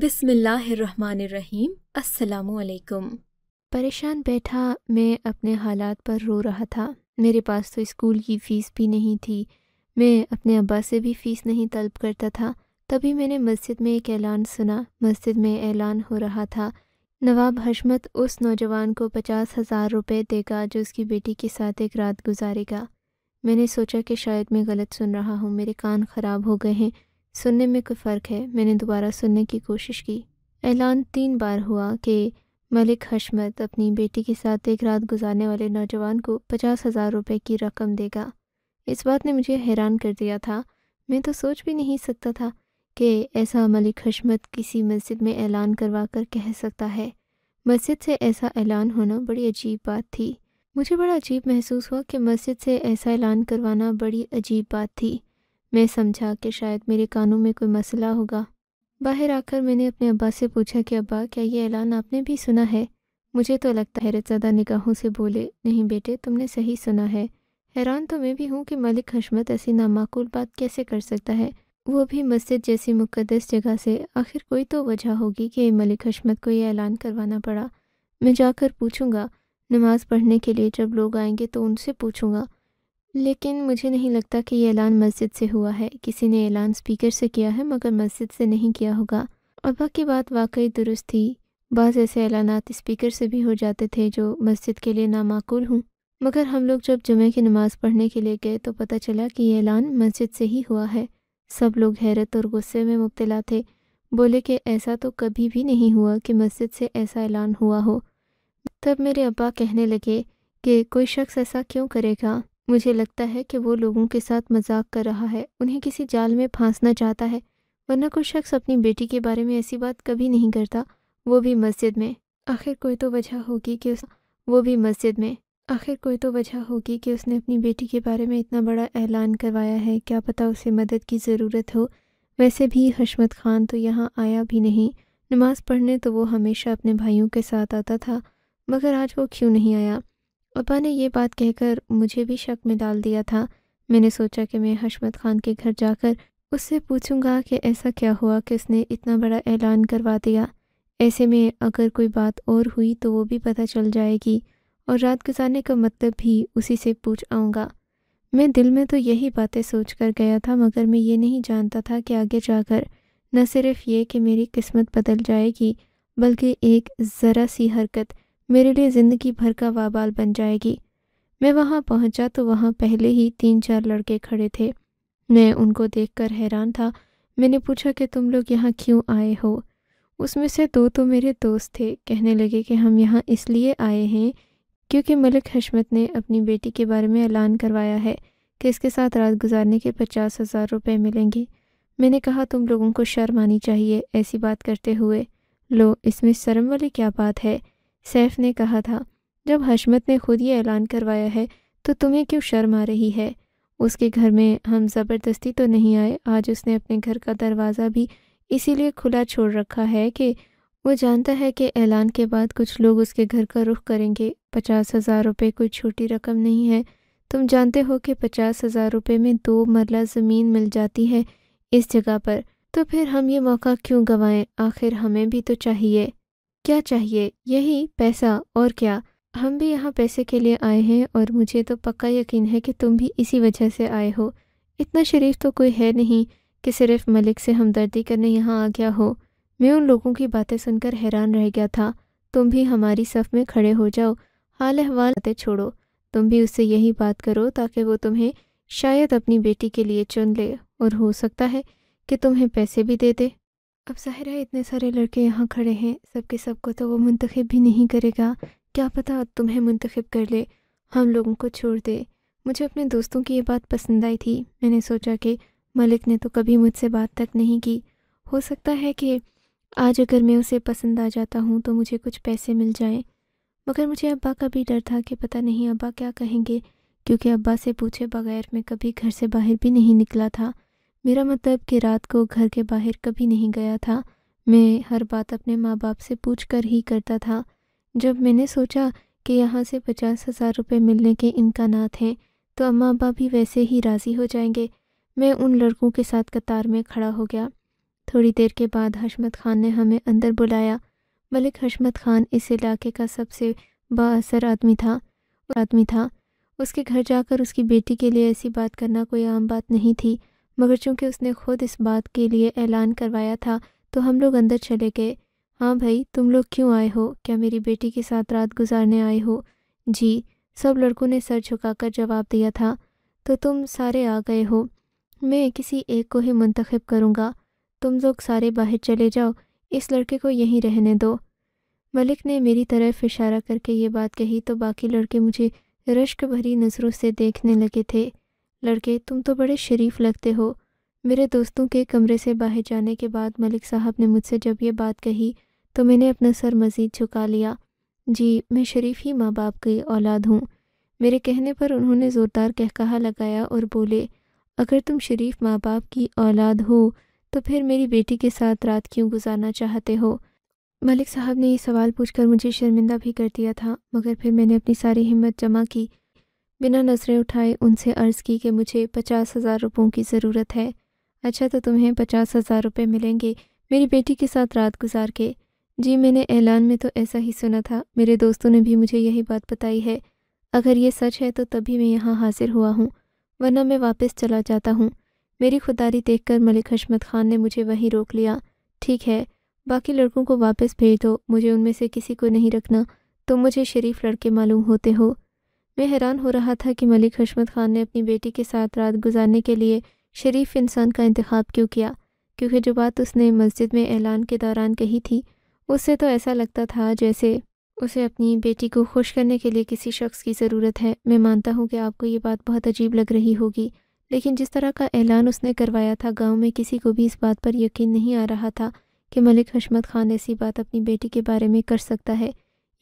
बिसमीम असलकुम परेशान बैठा मैं अपने हालात पर रो रहा था मेरे पास तो स्कूल की फ़ीस भी नहीं थी मैं अपने अब्बा से भी फ़ीस नहीं तलब करता था तभी मैंने मस्जिद में एक ऐलान सुना मस्जिद में ऐलान हो रहा था नवाब हशमत उस नौजवान को पचास हज़ार रुपये देगा जो उसकी बेटी के साथ एक रात गुजारेगा मैंने सोचा कि शायद मैं गलत सुन रहा हूँ मेरे कान ख़राब हो गए हैं सुनने में कोई फ़र्क है मैंने दोबारा सुनने की कोशिश की ऐलान तीन बार हुआ कि मलिक हशमत अपनी बेटी के साथ एक रात गुजारने वाले नौजवान को पचास हज़ार रुपये की रकम देगा इस बात ने मुझे हैरान कर दिया था मैं तो सोच भी नहीं सकता था कि ऐसा मलिक हशमत किसी मस्जिद में ऐलान करवा कर कह सकता है मस्जिद से ऐसा ऐलान होना बड़ी अजीब बात थी मुझे बड़ा अजीब महसूस हुआ कि मस्जिद से ऐसा ऐलान करवाना बड़ी अजीब बात थी मैं समझा कि शायद मेरे कानों में कोई मसला होगा बाहर आकर मैंने अपने अब्बा से पूछा कि अब्बा क्या ये ऐलान आपने भी सुना है मुझे तो लगता है हैरतज़दा निगाहों से बोले नहीं बेटे तुमने सही सुना है हैरान तो मैं भी हूँ कि मलिक हशमत ऐसी नामाकूल बात कैसे कर सकता है वो भी मस्जिद जैसी मुकदस जगह से आखिर कोई तो वजह होगी कि मलिक हशमत को यह ऐलान करवाना पड़ा मैं जाकर पूछूंगा नमाज पढ़ने के लिए जब लोग आएंगे तो उनसे पूछूंगा लेकिन मुझे नहीं लगता कि यह ऐलान मस्जिद से हुआ है किसी ने ऐलान स्पीकर से किया है मगर मस्जिद से नहीं किया होगा और बाकी बात वाकई दुरुस्त थी बाज़ ऐसे ऐलान स्पीकर से भी हो जाते थे जो मस्जिद के लिए नामाकूल हूँ मगर हम लोग जब जुमे की नमाज़ पढ़ने के लिए गए तो पता चला कि ये ऐलान मस्जिद से ही हुआ है सब लोग हैरत और गुस्से में मुबतला थे बोले कि ऐसा तो कभी भी नहीं हुआ कि मस्जिद से ऐसा ऐलान हुआ हो तब मेरे अब्बा कहने लगे कि कोई शख्स ऐसा क्यों करेगा मुझे लगता है कि वो लोगों के साथ मजाक कर रहा है उन्हें किसी जाल में फांसना चाहता है वरना कोई शख्स अपनी बेटी के बारे में ऐसी बात कभी नहीं करता वो भी मस्जिद में आखिर कोई तो वजह होगी कि उस वो भी मस्जिद में आखिर कोई तो वजह होगी कि उसने अपनी बेटी के बारे में इतना बड़ा ऐलान करवाया है क्या पता उसे मदद की ज़रूरत हो वैसे भी हशमत खान तो यहाँ आया भी नहीं नमाज़ पढ़ने तो वो हमेशा अपने भाइयों के साथ आता था मगर आज वो क्यों नहीं आया पापा ने यह बात कहकर मुझे भी शक में डाल दिया था मैंने सोचा कि मैं हशमत खान के घर जाकर उससे पूछूंगा कि ऐसा क्या हुआ कि उसने इतना बड़ा ऐलान करवा दिया ऐसे में अगर कोई बात और हुई तो वो भी पता चल जाएगी और रात गुजारने का मतलब भी उसी से पूछ आऊँगा मैं दिल में तो यही बातें सोच कर गया था मगर मैं ये नहीं जानता था कि आगे जाकर न सिर्फ ये कि मेरी किस्मत बदल जाएगी बल्कि एक ज़रा सी हरकत मेरे लिए ज़िंदगी भर का वाबाल बन जाएगी मैं वहाँ पहुँचा तो वहाँ पहले ही तीन चार लड़के खड़े थे मैं उनको देखकर हैरान था मैंने पूछा कि तुम लोग यहाँ क्यों आए हो उसमें से दो तो मेरे दोस्त थे कहने लगे कि हम यहाँ इसलिए आए हैं क्योंकि मलिक हशमत ने अपनी बेटी के बारे में ऐलान करवाया है कि इसके साथ रात गुजारने के पचास हज़ार रुपये मिलेंगे मैंने कहा तुम लोगों को शर्म आनी चाहिए ऐसी बात करते हुए लो इसमें शर्म वाली क्या बात है सैफ ने कहा था जब हशमत ने खुद ये ऐलान करवाया है तो तुम्हें क्यों शर्म आ रही है उसके घर में हम ज़बरदस्ती तो नहीं आए आज उसने अपने घर का दरवाज़ा भी इसीलिए खुला छोड़ रखा है कि वो जानता है कि ऐलान के बाद कुछ लोग उसके घर का रुख करेंगे पचास हज़ार रुपये कोई छोटी रकम नहीं है तुम जानते हो कि पचास हज़ार रुपये में दो मरला ज़मीन मिल जाती है इस जगह पर तो फिर हम ये मौका क्यों गंवाएं आखिर हमें भी तो चाहिए क्या चाहिए यही पैसा और क्या हम भी यहाँ पैसे के लिए आए हैं और मुझे तो पक्का यकीन है कि तुम भी इसी वजह से आए हो इतना शरीफ तो कोई है नहीं कि सिर्फ मलिक से हमदर्दी करने यहाँ आ गया हो मैं उन लोगों की बातें सुनकर हैरान रह गया था तुम भी हमारी सफ़ में खड़े हो जाओ हाल अहवाल बातें छोड़ो तुम भी उससे यही बात करो ताकि वो तुम्हें शायद अपनी बेटी के लिए चुन ले और हो सकता है कि तुम्हें पैसे भी दे दे अब ज़ाहिर है इतने सारे लड़के यहाँ खड़े हैं सबके सबको तो वो मुंतखब भी नहीं करेगा क्या पता तुम्हें मुंतखब कर ले हम लोगों को छोड़ दे मुझे अपने दोस्तों की ये बात पसंद आई थी मैंने सोचा कि मलिक ने तो कभी मुझसे बात तक नहीं की हो सकता है कि आज अगर मैं उसे पसंद आ जाता हूँ तो मुझे कुछ पैसे मिल जाएं मगर मुझे अब्बा का भी डर था कि पता नहीं अब्बा क्या कहेंगे क्योंकि अब्बा से पूछे बगैर मैं कभी घर से बाहर भी नहीं निकला था मेरा मतलब कि रात को घर के बाहर कभी नहीं गया था मैं हर बात अपने माँ बाप से पूछ कर ही करता था जब मैंने सोचा कि यहाँ से पचास हज़ार रुपये मिलने के इम्कान हैं तो अम्मा बाप भी वैसे ही राज़ी हो जाएंगे मैं उन लड़कों के साथ कतार में खड़ा हो गया थोड़ी देर के बाद हशमत खान ने हमें अंदर बुलाया मलिक हशमत खान इस इलाके का सबसे बासर आदमी था आदमी था उसके घर जाकर उसकी बेटी के लिए ऐसी बात करना कोई आम बात नहीं थी मगर चूंकि उसने खुद इस बात के लिए ऐलान करवाया था तो हम लोग अंदर चले गए हाँ भाई तुम लोग क्यों आए हो क्या मेरी बेटी के साथ रात गुजारने आए हो जी सब लड़कों ने सर झुकाकर जवाब दिया था तो तुम सारे आ गए हो मैं किसी एक को ही मंतखब करूँगा तुम लोग सारे बाहर चले जाओ इस लड़के को यहीं रहने दो मलिक ने मेरी तरफ इशारा करके ये बात कही तो बाकी लड़के मुझे रश्क भरी नज़रों से देखने लगे थे लड़के तुम तो बड़े शरीफ लगते हो मेरे दोस्तों के कमरे से बाहर जाने के बाद मलिक साहब ने मुझसे जब ये बात कही तो मैंने अपना सर मज़ीद झुका लिया जी मैं शरीफ ही माँ बाप की औलाद हूँ मेरे कहने पर उन्होंने ज़ोरदार कहकहा लगाया और बोले अगर तुम शरीफ माँ बाप की औलाद हो तो फिर मेरी बेटी के साथ रात क्यों गुजारना चाहते हो मलिक साहब ने यह सवाल पूछकर मुझे शर्मिंदा भी कर दिया था मगर फिर मैंने अपनी सारी हिम्मत जमा की बिना नज़रें उठाए उनसे अर्ज़ की कि मुझे पचास हज़ार रुपयों की ज़रूरत है अच्छा तो तुम्हें पचास हज़ार रुपये मिलेंगे मेरी बेटी के साथ रात गुजार के जी मैंने ऐलान में तो ऐसा ही सुना था मेरे दोस्तों ने भी मुझे यही बात बताई है अगर ये सच है तो तभी मैं यहाँ हाजिर हुआ हूँ वरना मैं वापस चला जाता हूँ मेरी खुदारी देखकर मलिक हशमत खान ने मुझे वहीं रोक लिया ठीक है बाकी लड़कों को वापस भेज दो मुझे उनमें से किसी को नहीं रखना तुम तो मुझे शरीफ लड़के मालूम होते हो मैं हैरान हो रहा था कि मलिक हशमत खान ने अपनी बेटी के साथ रात गुजारने के लिए शरीफ इंसान का इंतखब क्यों किया क्योंकि जो बात उसने मस्जिद में ऐलान के दौरान कही थी उससे तो ऐसा लगता था जैसे उसे अपनी बेटी को खुश करने के लिए किसी शख्स की ज़रूरत है मैं मानता हूँ कि आपको ये बात बहुत अजीब लग रही होगी लेकिन जिस तरह का ऐलान उसने करवाया था गांव में किसी को भी इस बात पर यकीन नहीं आ रहा था कि मलिक हशमत खान ऐसी बात अपनी बेटी के बारे में कर सकता है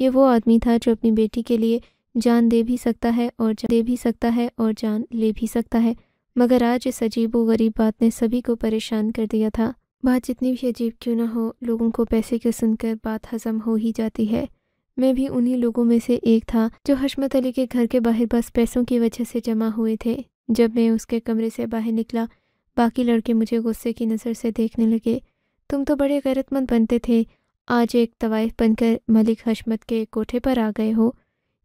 ये वो आदमी था जो अपनी बेटी के लिए जान दे भी सकता है और दे भी सकता है और जान ले भी सकता है मगर आज इस अजीब व गरीब बात ने सभी को परेशान कर दिया था बात जितनी भी अजीब क्यों ना हो लोगों को पैसे के सुनकर बात हजम हो ही जाती है मैं भी उन्हीं लोगों में से एक था जो हशमत अली के घर के बाहर बस पैसों की वजह से जमा हुए थे जब मैं उसके कमरे से बाहर निकला बाकी लड़के मुझे गुस्से की नज़र से देखने लगे तुम तो बड़े गैरतमंद बनते थे आज एक तवायफ बनकर मलिक हशमत के कोठे पर आ गए हो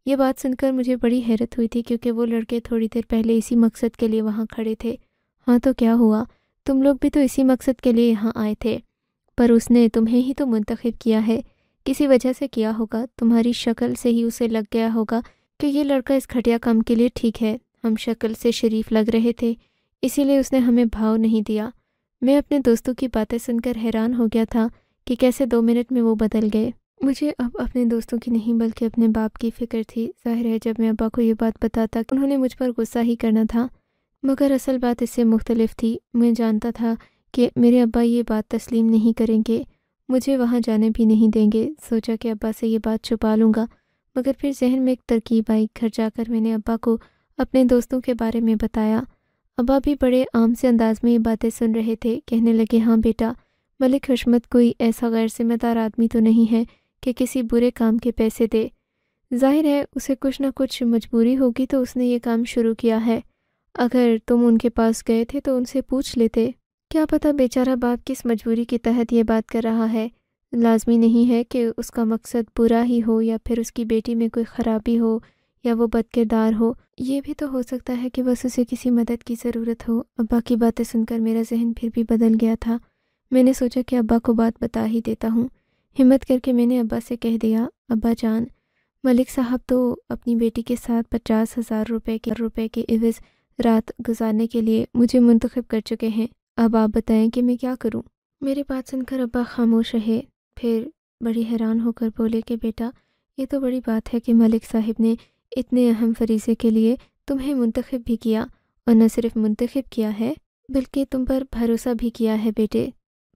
ये बात सुनकर मुझे बड़ी हैरत हुई थी क्योंकि वो लड़के थोड़ी देर पहले इसी मकसद के लिए वहाँ खड़े थे हाँ तो क्या हुआ तुम लोग भी तो इसी मकसद के लिए यहाँ आए थे पर उसने तुम्हें ही तो मुंतखब किया है किसी वजह से किया होगा तुम्हारी शक्ल से ही उसे लग गया होगा कि ये लड़का इस घटिया काम के लिए ठीक है हम शक्ल से शरीफ लग रहे थे इसीलिए उसने हमें भाव नहीं दिया मैं अपने दोस्तों की बातें सुनकर हैरान हो गया था कि कैसे दो मिनट में वो बदल गए मुझे अब अपने दोस्तों की नहीं बल्कि अपने बाप की फ़िक्र थी जाहिर है जब मैं अब्बा को ये बात बताता उन्होंने मुझ पर गुस्सा ही करना था मगर असल बात इससे मुख्तलिफ थी मैं जानता था कि मेरे अब्बा ये बात तस्लीम नहीं करेंगे मुझे वहाँ जाने भी नहीं देंगे सोचा कि अब्बा से ये बात छुपा लूँगा मगर फिर जहन में एक तरकीब आई घर जाकर मैंने अब्बा को अपने दोस्तों के बारे में बताया अब्बा भी बड़े आम से अंदाज में ये बातें सुन रहे थे कहने लगे हाँ बेटा मलिक हशमत कोई ऐसा गैर जिम्मेदार आदमी तो नहीं है कि किसी बुरे काम के पैसे दे जाहिर है उसे कुछ ना कुछ मजबूरी होगी तो उसने ये काम शुरू किया है अगर तुम उनके पास गए थे तो उनसे पूछ लेते क्या पता बेचारा बाप किस मजबूरी के तहत ये बात कर रहा है लाजमी नहीं है कि उसका मकसद बुरा ही हो या फिर उसकी बेटी में कोई ख़राबी हो या वो बदकिरदार हो ये भी तो हो सकता है कि बस उसे किसी मदद की ज़रूरत हो अब्बा की बातें सुनकर मेरा जहन फिर भी बदल गया था मैंने सोचा कि अब्बा को बात बता ही देता हूँ हिम्मत करके मैंने अब्बा से कह दिया अब्बा जान मलिक साहब तो अपनी बेटी के साथ पचास हज़ार रुपये के रुपए के इवज रात गुजारने के लिए मुझे मुंतखब कर चुके हैं अब आप बताएं कि मैं क्या करूं? मेरी बात सुनकर अब्बा खामोश रहे फिर बड़ी हैरान होकर बोले कि बेटा ये तो बड़ी बात है कि मलिक साहब ने इतने अहम फरीज़े के लिए तुम्हें मुंतखब भी किया और न सिर्फ मुंतखब किया है बल्कि तुम पर भरोसा भी किया है बेटे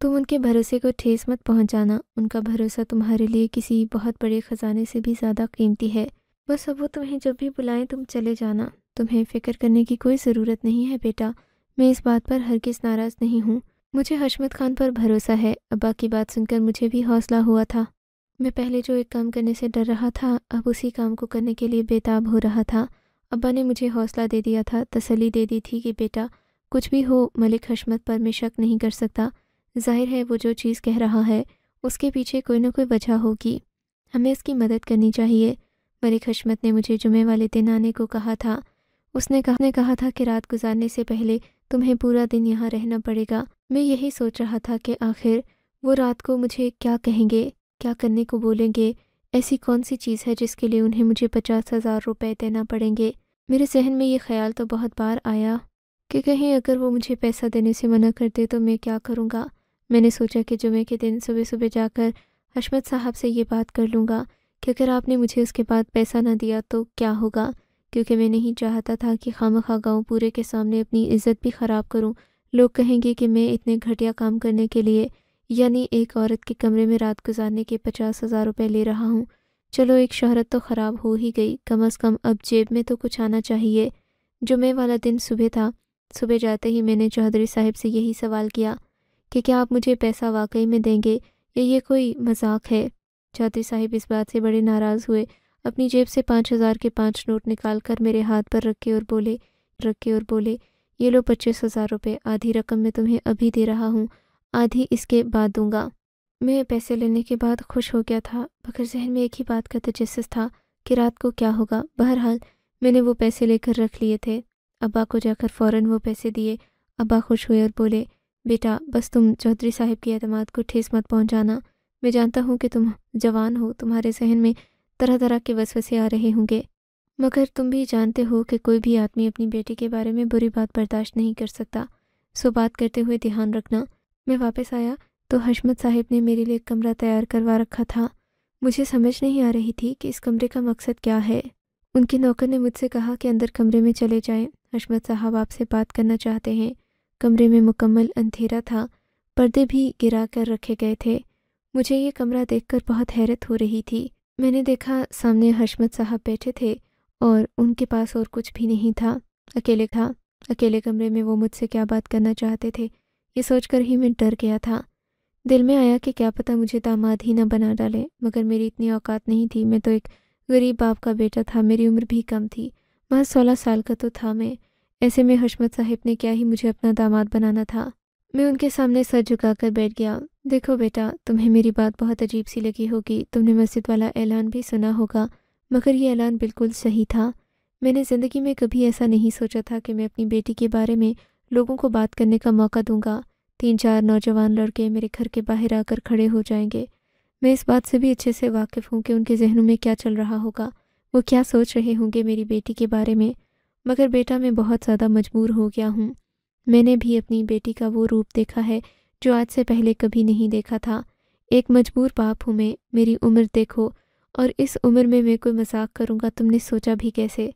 तुम उनके भरोसे को ठेस मत पहुंचाना उनका भरोसा तुम्हारे लिए किसी बहुत बड़े ख़जाने से भी ज़्यादा कीमती है बस अब वो तुम्हें जब भी बुलाएं तुम चले जाना तुम्हें फ़िक्र करने की कोई ज़रूरत नहीं है बेटा मैं इस बात पर हर किस नाराज़ नहीं हूँ मुझे हशमत खान पर भरोसा है अब्बा की बात सुनकर मुझे भी हौसला हुआ था मैं पहले जो एक काम करने से डर रहा था अब उसी काम को करने के लिए बेताब हो रहा था अब्बा ने मुझे हौसला दे दिया था तसली दे दी थी कि बेटा कुछ भी हो मलिक हशमत पर मैं शक नहीं कर सकता जाहिर है वो जो चीज़ कह रहा है उसके पीछे कोई ना कोई वजह होगी हमें इसकी मदद करनी चाहिए मलिक हशमत ने मुझे जुमे वाले दिन आने को कहा था उसने कहा ने कहा था कि रात गुजारने से पहले तुम्हें पूरा दिन यहाँ रहना पड़ेगा मैं यही सोच रहा था कि आखिर वो रात को मुझे क्या कहेंगे क्या करने को बोलेंगे ऐसी कौन सी चीज़ है जिसके लिए उन्हें मुझे पचास हज़ार रुपये देना पड़ेंगे मेरे जहन में ये ख्याल तो बहुत बार आया कि कहीं अगर वो मुझे पैसा देने से मना कर दे तो मैं क्या करूँगा मैंने सोचा कि जुमे के दिन सुबह सुबह जाकर हशमत साहब से ये बात कर लूँगा कि अगर आपने मुझे उसके बाद पैसा ना दिया तो क्या होगा क्योंकि मैं नहीं चाहता था कि खाम खा गाँव पूरे के सामने अपनी इज्जत भी ख़राब करूँ लोग कहेंगे कि मैं इतने घटिया काम करने के लिए यानी एक औरत के कमरे में रात गुजारने के पचास हज़ार रुपये ले रहा हूँ चलो एक शहरत तो ख़राब हो ही गई कम अज़ कम अब जेब में तो कुछ आना चाहिए जुमे वाला दिन सुबह था सुबह जाते ही मैंने चौधरी साहब से यही सवाल किया कि क्या आप मुझे पैसा वाकई में देंगे या ये कोई मजाक है चौधरी साहिब इस बात से बड़े नाराज़ हुए अपनी जेब से पाँच हज़ार के पाँच नोट निकाल कर मेरे हाथ पर रखे और बोले रखे और बोले ये लो पच्चीस हज़ार रुपये आधी रकम मैं तुम्हें अभी दे रहा हूँ आधी इसके बाद दूंगा मैं पैसे लेने के बाद खुश हो गया था मगर जहन में एक ही बात का तजस्स था कि रात को क्या होगा बहरहाल मैंने वो पैसे लेकर रख लिए थे अब्बा को जाकर फ़ौरन वो पैसे दिए अब्बा खुश हुए और बोले बेटा बस तुम चौधरी साहब की अतमाद को ठेस मत पहुंचाना मैं जानता हूँ कि तुम जवान हो तुम्हारे जहन में तरह तरह के वसवसे आ रहे होंगे मगर तुम भी जानते हो कि कोई भी आदमी अपनी बेटी के बारे में बुरी बात बर्दाश्त नहीं कर सकता सो बात करते हुए ध्यान रखना मैं वापस आया तो हशमत साहिब ने मेरे लिए कमरा तैयार करवा रखा था मुझे समझ नहीं आ रही थी कि इस कमरे का मकसद क्या है उनके नौकर ने मुझसे कहा कि अंदर कमरे में चले जाएं हशमत साहब आपसे बात करना चाहते हैं कमरे में मुकम्मल अंधेरा था पर्दे भी गिरा कर रखे गए थे मुझे ये कमरा देखकर बहुत हैरत हो रही थी मैंने देखा सामने हशमत साहब बैठे थे और उनके पास और कुछ भी नहीं था अकेले था अकेले कमरे में वो मुझसे क्या बात करना चाहते थे ये सोचकर ही मैं डर गया था दिल में आया कि क्या पता मुझे दामाद ही ना बना डाले मगर मेरी इतनी औकात नहीं थी मैं तो एक गरीब बाप का बेटा था मेरी उम्र भी कम थी महज सोलह साल का तो था मैं ऐसे में हशमत साहिब ने क्या ही मुझे अपना दामाद बनाना था मैं उनके सामने सर झुकाकर बैठ गया देखो बेटा तुम्हें मेरी बात बहुत अजीब सी लगी होगी तुमने मस्जिद वाला ऐलान भी सुना होगा मगर ये ऐलान बिल्कुल सही था मैंने ज़िंदगी में कभी ऐसा नहीं सोचा था कि मैं अपनी बेटी के बारे में लोगों को बात करने का मौका दूंगा तीन चार नौजवान लड़के मेरे घर के बाहर आकर खड़े हो जाएंगे मैं इस बात से भी अच्छे से वाकिफ़ हूँ कि उनके जहनों में क्या चल रहा होगा वो क्या सोच रहे होंगे मेरी बेटी के बारे में मगर बेटा मैं बहुत ज़्यादा मजबूर हो गया हूँ मैंने भी अपनी बेटी का वो रूप देखा है जो आज से पहले कभी नहीं देखा था एक मजबूर बाप हूँ मैं मेरी उम्र देखो और इस उम्र में मैं कोई मजाक करूँगा तुमने सोचा भी कैसे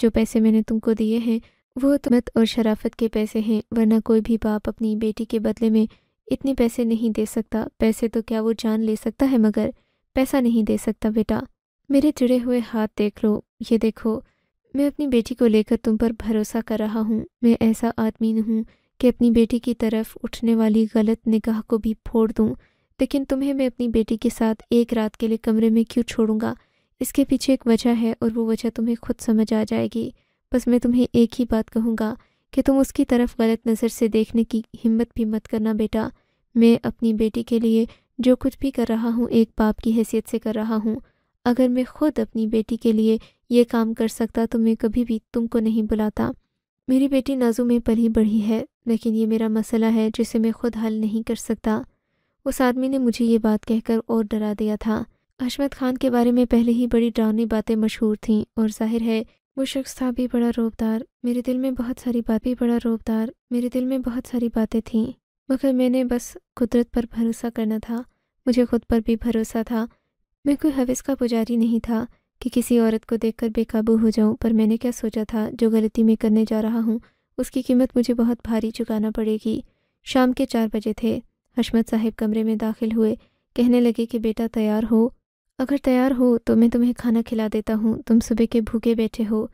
जो पैसे मैंने तुमको दिए हैं वो तुमत और शराफत के पैसे हैं वरना कोई भी बाप अपनी बेटी के बदले में इतने पैसे नहीं दे सकता पैसे तो क्या वो जान ले सकता है मगर पैसा नहीं दे सकता बेटा मेरे जुड़े हुए हाथ देख लो ये देखो मैं अपनी बेटी को लेकर तुम पर भरोसा कर रहा हूँ मैं ऐसा आदमी हूँ कि अपनी बेटी की तरफ उठने वाली गलत निगाह को भी फोड़ दूँ लेकिन तुम्हें मैं अपनी बेटी के साथ एक रात के लिए कमरे में क्यों छोड़ूंगा इसके पीछे एक वजह है और वो वजह तुम्हें खुद समझ आ जाएगी बस मैं तुम्हें एक ही बात कहूँगा कि तुम उसकी तरफ गलत नज़र से देखने की हिम्मत भी मत करना बेटा मैं अपनी बेटी के लिए जो कुछ भी कर रहा हूँ एक बाप की हैसियत से कर रहा हूँ अगर मैं खुद अपनी बेटी के लिए ये काम कर सकता तो मैं कभी भी तुमको नहीं बुलाता मेरी बेटी नाजू में पली बढ़ी है लेकिन ये मेरा मसला है जिसे मैं खुद हल नहीं कर सकता उस आदमी ने मुझे ये बात कहकर और डरा दिया था अशमत खान के बारे में पहले ही बड़ी डरावनी बातें मशहूर थीं और जाहिर है वो शख्स था भी बड़ा रोबदार मेरे दिल में बहुत सारी बात भी बड़ा रोबदार मेरे दिल में बहुत सारी बातें थीं मगर मैंने बस कुदरत पर भरोसा करना था मुझे खुद पर भी भरोसा था मैं कोई हविस का पुजारी नहीं था कि किसी औरत को देखकर बेकाबू हो जाऊं पर मैंने क्या सोचा था जो गलती मैं करने जा रहा हूँ उसकी कीमत मुझे बहुत भारी चुकाना पड़ेगी शाम के चार बजे थे हशमत साहब कमरे में दाखिल हुए कहने लगे कि बेटा तैयार हो अगर तैयार हो तो मैं तुम्हें खाना खिला देता हूँ तुम सुबह के भूखे बैठे हो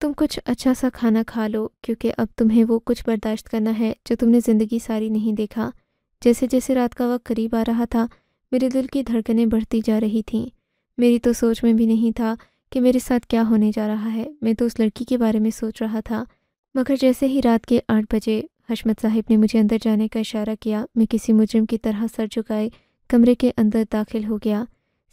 तुम कुछ अच्छा सा खाना खा लो क्योंकि अब तुम्हें वो कुछ बर्दाश्त करना है जो तुमने ज़िंदगी सारी नहीं देखा जैसे जैसे रात का वक्त करीब आ रहा था मेरे दिल की धड़कनें बढ़ती जा रही थीं मेरी तो सोच में भी नहीं था कि मेरे साथ क्या होने जा रहा है मैं तो उस लड़की के बारे में सोच रहा था मगर जैसे ही रात के आठ बजे हशमत साहिब ने मुझे अंदर जाने का इशारा किया मैं किसी मुजरम की तरह सर झुकाए कमरे के अंदर दाखिल हो गया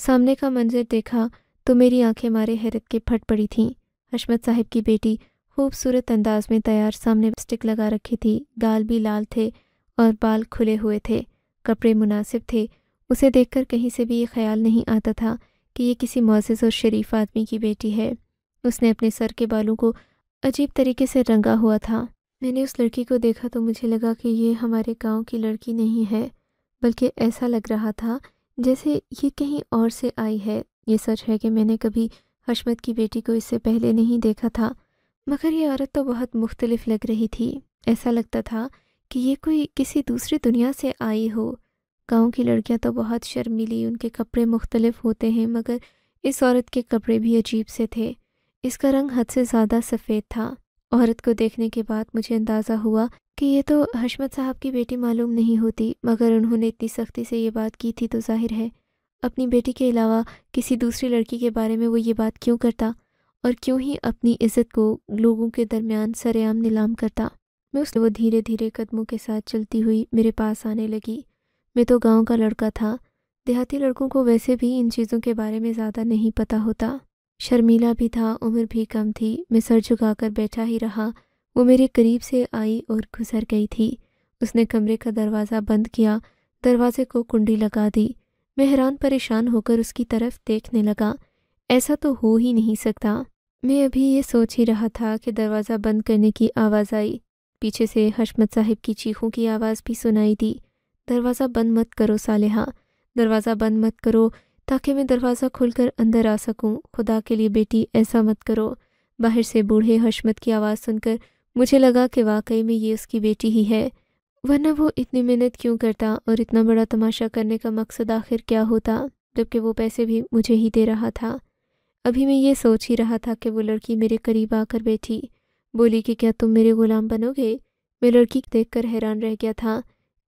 सामने का मंजर देखा तो मेरी आंखें मारे हैरत के फट पड़ी थीं हशमत साहिब की बेटी खूबसूरत अंदाज में तैयार सामने स्टिक लगा रखी थी गाल भी लाल थे और बाल खुले हुए थे कपड़े मुनासिब थे उसे देखकर कहीं से भी ये ख्याल नहीं आता था कि ये किसी मोज़ और शरीफ आदमी की बेटी है उसने अपने सर के बालों को अजीब तरीके से रंगा हुआ था मैंने उस लड़की को देखा तो मुझे लगा कि ये हमारे गांव की लड़की नहीं है बल्कि ऐसा लग रहा था जैसे ये कहीं और से आई है ये सच है कि मैंने कभी हशमत की बेटी को इससे पहले नहीं देखा था मगर ये औरत तो बहुत मुख्तलिफ लग रही थी ऐसा लगता था कि ये कोई किसी दूसरी दुनिया से आई हो गांव की लड़कियां तो बहुत शर्मीली उनके कपड़े मुख्तलिफ होते हैं मगर इस औरत के कपड़े भी अजीब से थे इसका रंग हद से ज़्यादा सफ़ेद था औरत को देखने के बाद मुझे अंदाज़ा हुआ कि ये तो हशमत साहब की बेटी मालूम नहीं होती मगर उन्होंने इतनी सख्ती से ये बात की थी तो जाहिर है अपनी बेटी के अलावा किसी दूसरी लड़की के बारे में वो ये बात क्यों करता और क्यों ही अपनी इज्जत को लोगों के दरमियान सरेआम नीलाम करता मैं उस वो धीरे धीरे कदमों के साथ चलती हुई मेरे पास आने लगी मैं तो गांव का लड़का था देहाती लड़कों को वैसे भी इन चीज़ों के बारे में ज़्यादा नहीं पता होता शर्मीला भी था उम्र भी कम थी मैं सर झुकाकर बैठा ही रहा वो मेरे करीब से आई और घुसर गई थी उसने कमरे का दरवाज़ा बंद किया दरवाजे को कुंडी लगा दी मैं हैरान परेशान होकर उसकी तरफ देखने लगा ऐसा तो हो ही नहीं सकता मैं अभी ये सोच ही रहा था कि दरवाज़ा बंद करने की आवाज़ आई पीछे से हशमत साहिब की चीखों की आवाज़ भी सुनाई दी दरवाज़ा बंद मत करो सालिहा दरवाज़ा बंद मत करो ताकि मैं दरवाज़ा खोलकर अंदर आ सकूं खुदा के लिए बेटी ऐसा मत करो बाहर से बूढ़े हशमत की आवाज़ सुनकर मुझे लगा कि वाकई में ये उसकी बेटी ही है वरना वो इतनी मेहनत क्यों करता और इतना बड़ा तमाशा करने का मकसद आखिर क्या होता जबकि वो पैसे भी मुझे ही दे रहा था अभी मैं ये सोच ही रहा था कि वो लड़की मेरे करीब आकर बैठी बोली कि क्या तुम मेरे गुलाम बनोगे मैं लड़की देखकर हैरान रह गया था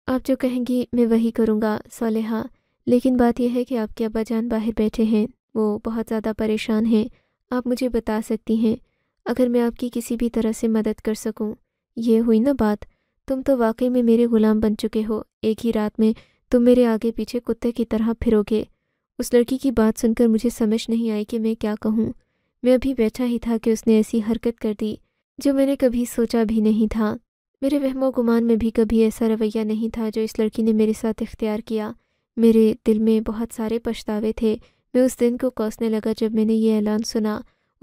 आप जो कहेंगी मैं वही करूँगा सोलेहा लेकिन बात यह है कि आपके अब्बा जान बाहर बैठे हैं वो बहुत ज़्यादा परेशान हैं आप मुझे बता सकती हैं अगर मैं आपकी किसी भी तरह से मदद कर सकूँ ये हुई ना बात तुम तो वाकई में मेरे ग़ुलाम बन चुके हो एक ही रात में तुम मेरे आगे पीछे कुत्ते की तरह फिरोगे उस लड़की की बात सुनकर मुझे समझ नहीं आई कि मैं क्या कहूँ मैं अभी बैठा ही था कि उसने ऐसी हरकत कर दी जो मैंने कभी सोचा भी नहीं था मेरे वहमो गुमान में भी कभी ऐसा रवैया नहीं था जो इस लड़की ने मेरे साथ इख्तियार किया मेरे दिल में बहुत सारे पछतावे थे मैं उस दिन को कोसने लगा जब मैंने ये ऐलान सुना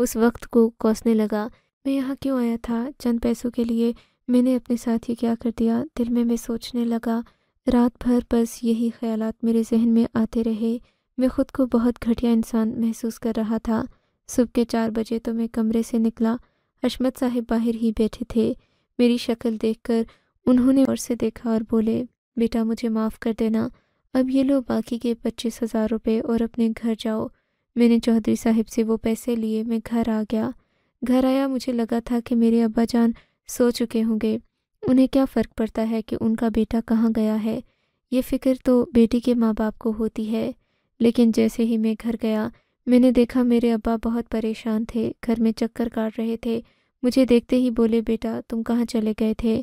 उस वक्त को कोसने लगा मैं यहाँ क्यों आया था चंद पैसों के लिए मैंने अपने साथ ही क्या कर दिया दिल में मैं सोचने लगा रात भर बस यही ख्याल मेरे जहन में आते रहे मैं ख़ुद को बहुत घटिया इंसान महसूस कर रहा था सुबह के चार बजे तो मैं कमरे से निकला हशमत साहिब बाहर ही बैठे थे मेरी शक्ल देखकर उन्होंने और से देखा और बोले बेटा मुझे माफ़ कर देना अब ये लो बाकी के पच्चीस हज़ार रुपये और अपने घर जाओ मैंने चौधरी साहिब से वो पैसे लिए मैं घर आ गया घर आया मुझे लगा था कि मेरे अब्बा जान सो चुके होंगे उन्हें क्या फ़र्क पड़ता है कि उनका बेटा कहाँ गया है ये फ़िक्र तो बेटी के माँ बाप को होती है लेकिन जैसे ही मैं घर गया मैंने देखा मेरे अब्बा बहुत परेशान थे घर में चक्कर काट रहे थे मुझे देखते ही बोले बेटा तुम कहाँ चले गए थे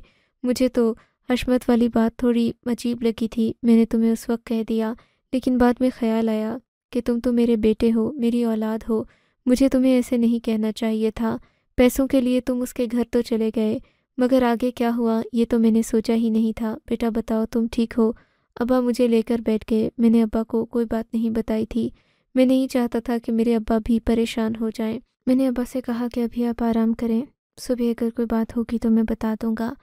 मुझे तो हशमत वाली बात थोड़ी अजीब लगी थी मैंने तुम्हें उस वक्त कह दिया लेकिन बाद में ख्याल आया कि तुम तो मेरे बेटे हो मेरी औलाद हो मुझे तुम्हें ऐसे नहीं कहना चाहिए था पैसों के लिए तुम उसके घर तो चले गए मगर आगे क्या हुआ ये तो मैंने सोचा ही नहीं था बेटा बताओ तुम ठीक हो अब्बा मुझे लेकर बैठ गए मैंने अब्बा को कोई बात नहीं बताई थी मैं नहीं चाहता था कि मेरे अब्बा भी परेशान हो जाएं मैंने अब्बा से कहा कि अभी आप आराम करें सुबह अगर कोई बात होगी तो मैं बता दूंगा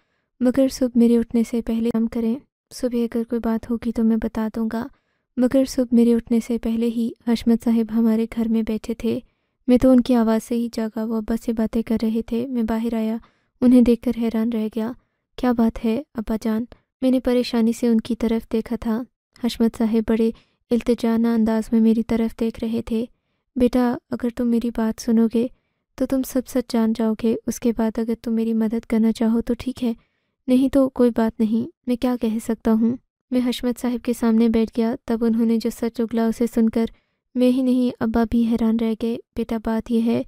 मगर सुबह मेरे उठने से पहले आराम करें सुबह अगर कोई बात होगी तो मैं बता दूंगा मगर सुबह मेरे उठने से पहले ही हशमत साहब हमारे घर में बैठे थे मैं तो उनकी आवाज़ से ही जागा वो अब्बा से बातें कर रहे थे मैं बाहर आया उन्हें देखकर हैरान रह गया क्या बात है अब्बा जान मैंने परेशानी से उनकी तरफ देखा था हशमत साहेब बड़े अल्तजाना अंदाज में मेरी तरफ देख रहे थे बेटा अगर तुम मेरी बात सुनोगे तो तुम सब सच जान जाओगे उसके बाद अगर तुम मेरी मदद करना चाहो तो ठीक है नहीं तो कोई बात नहीं मैं क्या कह सकता हूँ मैं हशमत साहब के सामने बैठ गया तब उन्होंने जो सच उगला उसे सुनकर मैं ही नहीं अब्बा भी हैरान रह गए बेटा बात यह है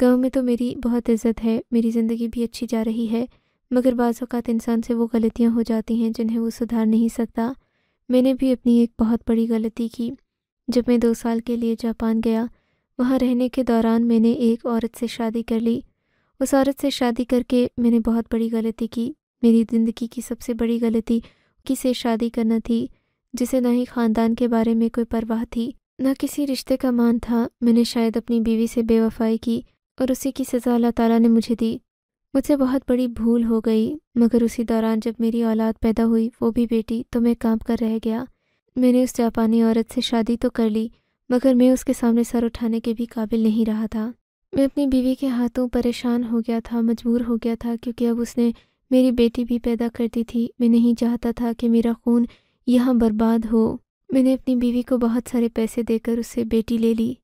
गांव में तो मेरी बहुत इज्जत है मेरी ज़िंदगी भी अच्छी जा रही है मगर बाज़ इंसान से वो गलतियाँ हो जाती हैं जिन्हें वो सुधार नहीं सकता मैंने भी अपनी एक बहुत बड़ी गलती की जब मैं दो साल के लिए जापान गया वहाँ रहने के दौरान मैंने एक औरत से शादी कर ली उस औरत से शादी करके मैंने बहुत बड़ी गलती की मेरी ज़िंदगी की सबसे बड़ी गलती किसे शादी करना थी जिसे ना ही ख़ानदान के बारे में कोई परवाह थी न किसी रिश्ते का मान था मैंने शायद अपनी बीवी से बेवफाई की और उसी की सज़ा अल्लाह ताला ने मुझे दी मुझसे बहुत बड़ी भूल हो गई मगर उसी दौरान जब मेरी औलाद पैदा हुई वो भी बेटी तो मैं काम कर रह गया मैंने उस जापानी औरत से शादी तो कर ली मगर मैं उसके सामने सर उठाने के भी काबिल नहीं रहा था मैं अपनी बीवी के हाथों परेशान हो गया था मजबूर हो गया था क्योंकि अब उसने मेरी बेटी भी पैदा कर दी थी मैं नहीं चाहता था कि मेरा खून यहाँ बर्बाद हो मैंने अपनी बीवी को बहुत सारे पैसे देकर उससे बेटी ले ली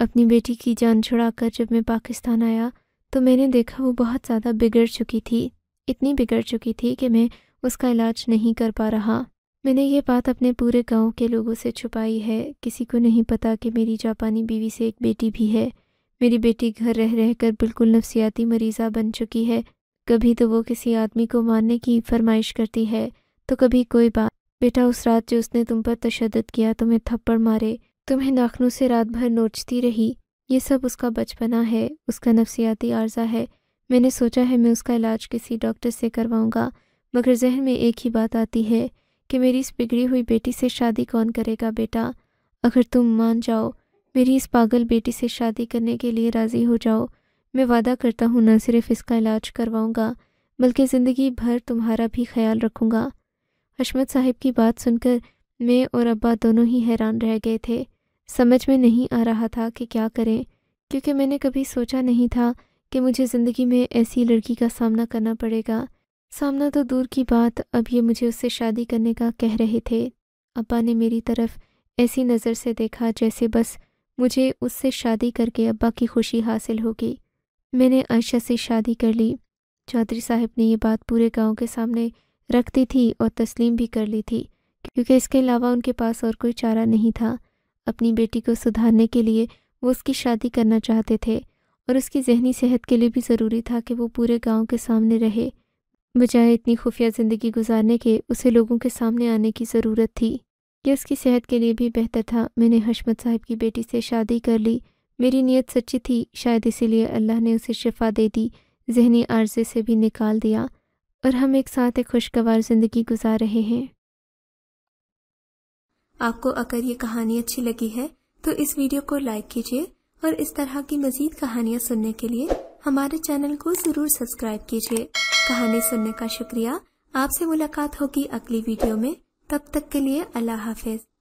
अपनी बेटी की जान छुड़ाकर जब मैं पाकिस्तान आया तो मैंने देखा वो बहुत ज़्यादा बिगड़ चुकी थी इतनी बिगड़ चुकी थी कि मैं उसका इलाज नहीं कर पा रहा मैंने ये बात अपने पूरे गांव के लोगों से छुपाई है किसी को नहीं पता कि मेरी जापानी बीवी से एक बेटी भी है मेरी बेटी घर रह रह कर बिल्कुल नफसियाती मरीज़ा बन चुकी है कभी तो वो किसी आदमी को मारने की फरमाइश करती है तो कभी कोई बात बेटा उस रात जो उसने तुम पर तशद किया तुम्हें थप्पड़ मारे तुम्हें नाखनों से रात भर नोचती रही ये सब उसका बचपना है उसका नफसियाती आर्जा है मैंने सोचा है मैं उसका इलाज किसी डॉक्टर से करवाऊँगा मगर जहन में एक ही बात आती है कि मेरी इस बिगड़ी हुई बेटी से शादी कौन करेगा बेटा अगर तुम मान जाओ मेरी इस पागल बेटी से शादी करने के लिए राज़ी हो जाओ मैं वादा करता हूँ न सिर्फ इसका इलाज करवाऊँगा बल्कि ज़िंदगी भर तुम्हारा भी ख्याल रखूँगा हशमत साहिब की बात सुनकर मैं और अब्बा दोनों ही हैरान रह गए थे समझ में नहीं आ रहा था कि क्या करें क्योंकि मैंने कभी सोचा नहीं था कि मुझे ज़िंदगी में ऐसी लड़की का सामना करना पड़ेगा सामना तो दूर की बात अब ये मुझे उससे शादी करने का कह रहे थे अब्बा ने मेरी तरफ ऐसी नज़र से देखा जैसे बस मुझे उससे शादी करके अब्बा की खुशी हासिल होगी मैंने आयशा से शादी कर ली चौधरी साहब ने ये बात पूरे गांव के सामने रख दी थी और तस्लीम भी कर ली थी क्योंकि इसके अलावा उनके पास और कोई चारा नहीं था अपनी बेटी को सुधारने के लिए वो उसकी शादी करना चाहते थे और उसकी जहनी सेहत के लिए भी ज़रूरी था कि वो पूरे गाँव के सामने रहे बजाय इतनी खुफिया ज़िंदगी गुजारने के उसे लोगों के सामने आने की ज़रूरत थी यह उसकी सेहत के लिए भी बेहतर था मैंने हशमत साहब की बेटी से शादी कर ली मेरी नीयत सच्ची थी शायद इसीलिए अल्लाह ने उसे शिफा दे दी जहनी आर्जे से भी निकाल दिया और हम एक साथ एक खुशगवार ज़िंदगी गुजार रहे हैं आपको अगर ये कहानी अच्छी लगी है तो इस वीडियो को लाइक कीजिए और इस तरह की मज़ीद कहानियाँ सुनने के लिए हमारे चैनल को जरूर सब्सक्राइब कीजिए कहानी सुनने का शुक्रिया आपसे मुलाकात होगी अगली वीडियो में तब तक के लिए अल्लाह हाफिज